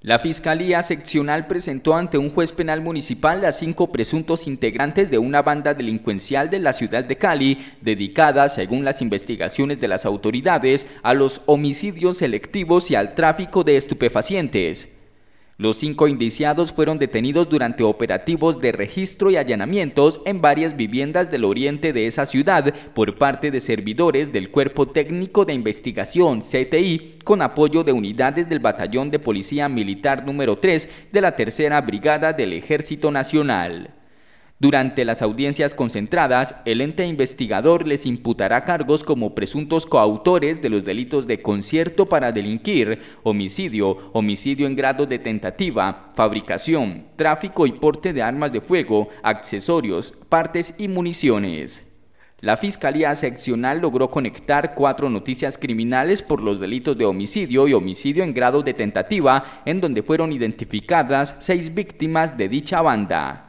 La Fiscalía Seccional presentó ante un juez penal municipal a cinco presuntos integrantes de una banda delincuencial de la ciudad de Cali, dedicada, según las investigaciones de las autoridades, a los homicidios selectivos y al tráfico de estupefacientes. Los cinco indiciados fueron detenidos durante operativos de registro y allanamientos en varias viviendas del oriente de esa ciudad por parte de servidores del Cuerpo Técnico de Investigación CTI con apoyo de unidades del Batallón de Policía Militar número 3 de la Tercera Brigada del Ejército Nacional. Durante las audiencias concentradas, el ente investigador les imputará cargos como presuntos coautores de los delitos de concierto para delinquir, homicidio, homicidio en grado de tentativa, fabricación, tráfico y porte de armas de fuego, accesorios, partes y municiones. La Fiscalía Seccional logró conectar cuatro noticias criminales por los delitos de homicidio y homicidio en grado de tentativa, en donde fueron identificadas seis víctimas de dicha banda.